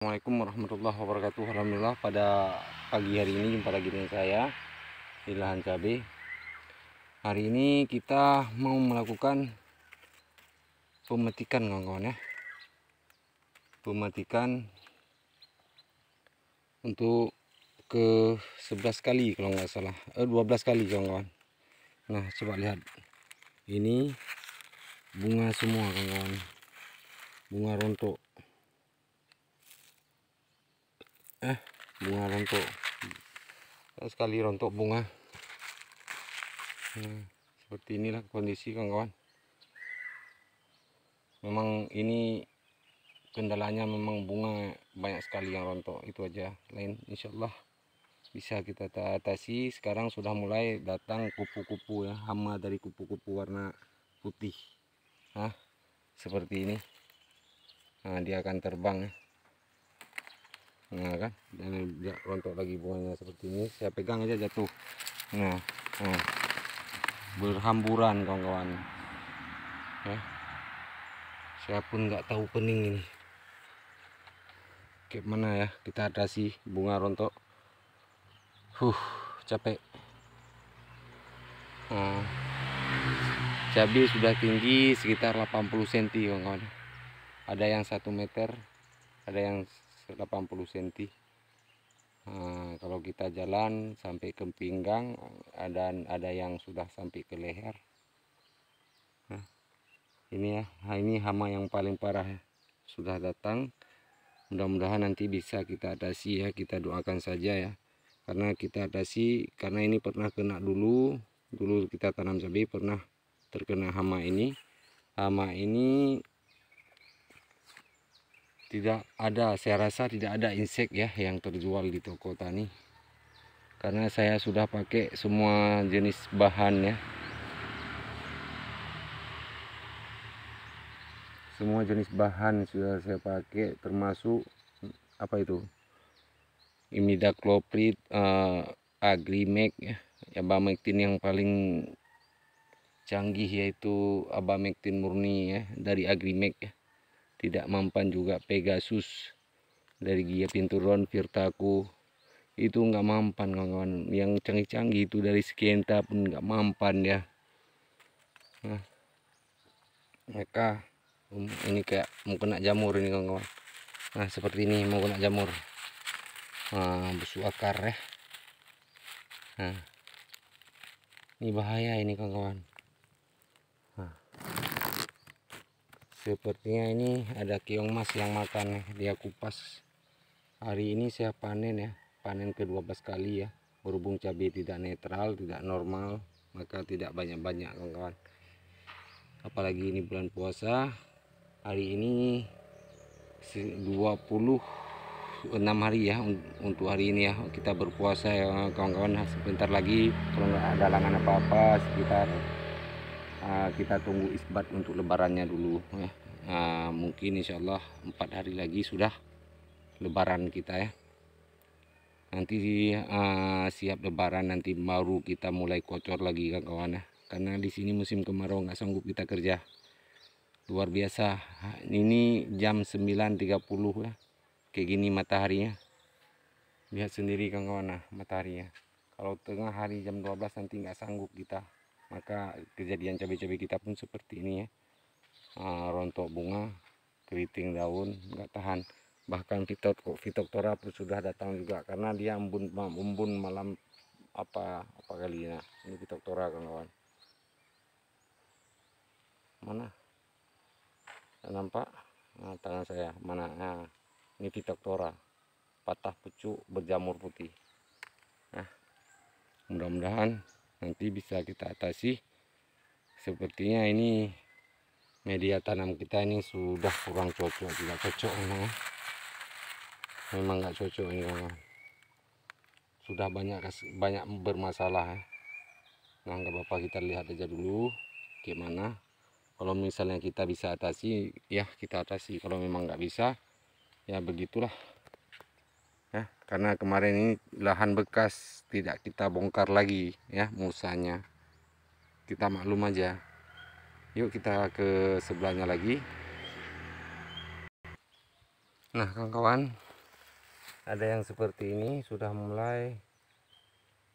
Assalamualaikum warahmatullahi wabarakatuh Alhamdulillah pada pagi hari ini jumpa lagi dengan saya di lahan cabai hari ini kita mau melakukan pemetikan kawan-kawan ya pemetikan untuk ke 11 kali kalau nggak salah eh, 12 kali kawan-kawan nah coba lihat ini bunga semua kawan-kawan bunga rontok eh bunga rontok sekali rontok bunga nah, seperti inilah kondisi kawan-kawan memang ini kendalanya memang bunga banyak sekali yang rontok itu aja lain insyaallah bisa kita atasi sekarang sudah mulai datang kupu-kupu ya hama dari kupu-kupu warna putih nah seperti ini nah dia akan terbang ya nah kan dan dia rontok lagi bunganya seperti ini saya pegang aja jatuh nah, nah. berhamburan kawan-kawan ya. saya pun nggak tahu pening ini kayak mana ya kita ada sih bunga rontok huh capek nah, cabai sudah tinggi sekitar 80 cm kawan-kawan ada yang satu meter ada yang 80 cm nah, kalau kita jalan sampai ke pinggang dan ada yang sudah sampai ke leher nah, ini ya nah, ini hama yang paling parah sudah datang mudah-mudahan nanti bisa kita atasi ya kita doakan saja ya karena kita atasi karena ini pernah kena dulu dulu kita tanam cabai pernah terkena hama ini hama ini tidak ada saya rasa tidak ada insek ya yang terjual di toko tani karena saya sudah pakai semua jenis bahan ya semua jenis bahan sudah saya pakai termasuk apa itu imidacloprid uh, eh, agrimac ya abamectin yang paling canggih yaitu abamectin murni ya dari agrimac ya tidak mampan juga Pegasus dari Gia Pinturon Virtaku itu nggak mampan kawan-kawan yang canggih-canggih itu dari Skienta pun nggak mampan ya nah, mereka um, ini kayak mau kena jamur ini kawan-kawan nah seperti ini mau kena jamur nah, besu akar ya nah ini bahaya ini kawan-kawan sepertinya ini ada keong mas yang makan eh, dia kupas hari ini saya panen ya panen ke-12 kali ya berhubung cabai tidak netral tidak normal maka tidak banyak-banyak kawan-kawan apalagi ini bulan puasa hari ini 26 hari ya untuk hari ini ya kita berpuasa ya kawan-kawan sebentar lagi kalau nggak ada langan apa-apa sekitar Ah, kita tunggu isbat untuk lebarannya dulu ya. uh, mungkin Allah empat hari lagi sudah lebaran kita ya nanti uh, siap lebaran nanti baru kita mulai kocor lagi kan kawan ya karena di sini musim kemarau nggak sanggup kita kerja luar biasa ini jam 9.30 ya kayak gini mataharinya lihat sendiri kawan-kawan ya, mataharinya kalau tengah hari jam 12 nanti nggak sanggup kita maka kejadian cabai-cabai kita pun seperti ini ya ah, rontok bunga keriting daun nggak tahan bahkan fitoktora pun sudah datang juga karena dia embun embun malam apa apa kali ya ini fitoktora kawan-kawan mana Tidak nampak nah, tangan saya mana nah, ini fitoktora patah pucuk berjamur putih nah mudah-mudahan nanti bisa kita atasi sepertinya ini media tanam kita ini sudah kurang cocok tidak cocok memang memang nggak cocok ini sudah banyak banyak bermasalah eh. nah nggak apa-apa kita lihat aja dulu gimana kalau misalnya kita bisa atasi ya kita atasi kalau memang nggak bisa ya begitulah karena kemarin ini lahan bekas tidak kita bongkar lagi ya musanya kita maklum aja yuk kita ke sebelahnya lagi nah kawan-kawan ada yang seperti ini sudah mulai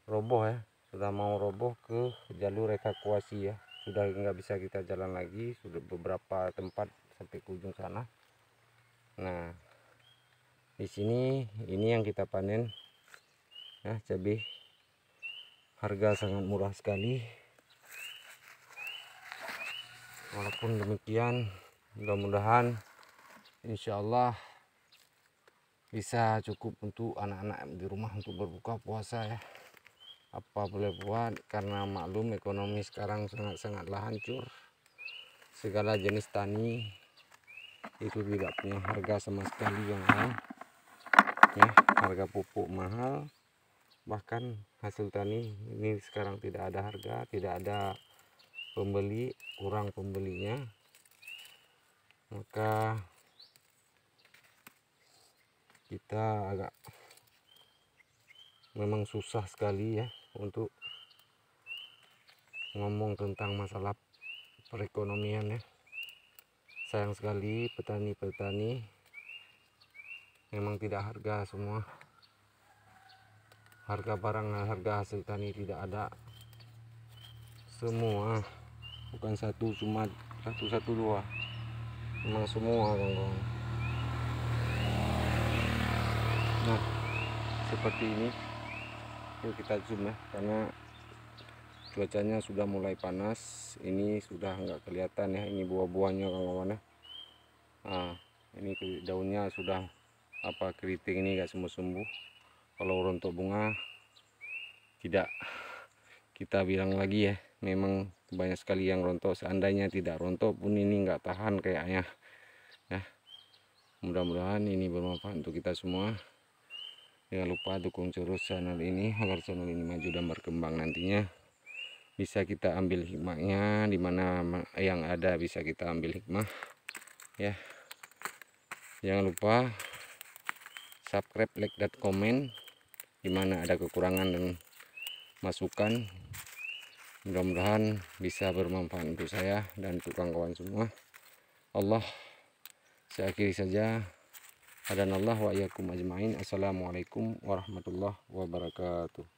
roboh ya sudah mau roboh ke jalur evakuasi ya sudah nggak bisa kita jalan lagi sudah beberapa tempat sampai ke ujung sana nah di sini ini yang kita panen nah cabai harga sangat murah sekali walaupun demikian mudah-mudahan insyaallah bisa cukup untuk anak-anak di rumah untuk berbuka puasa ya apa boleh buat karena maklum ekonomi sekarang sangat-sangatlah hancur segala jenis tani itu tidak punya harga sama sekali yang ya, lain ya harga pupuk mahal bahkan hasil tani ini sekarang tidak ada harga tidak ada pembeli kurang pembelinya maka kita agak memang susah sekali ya untuk ngomong tentang masalah perekonomian ya sayang sekali petani-petani memang tidak harga semua harga barang harga hasil tani tidak ada semua bukan satu cuma satu satu dua memang semua kawan-kawan nah seperti ini yuk kita zoom ya karena cuacanya sudah mulai panas ini sudah nggak kelihatan ya ini buah-buahnya kawan-kawan ya nah ini daunnya sudah apa keriting ini gak sembuh sembuh kalau rontok bunga tidak kita bilang lagi ya memang banyak sekali yang rontok seandainya tidak rontok pun ini nggak tahan kayaknya ya mudah-mudahan ini bermanfaat untuk kita semua jangan lupa dukung terus channel ini agar channel ini maju dan berkembang nantinya bisa kita ambil hikmahnya dimana yang ada bisa kita ambil hikmah ya jangan lupa subscribe, like, dan komen mana ada kekurangan dan masukan mudah-mudahan bisa bermanfaat untuk saya dan untuk kawan-kawan semua Allah saya akhiri saja adanallah wa iyakum ajmain assalamualaikum warahmatullahi wabarakatuh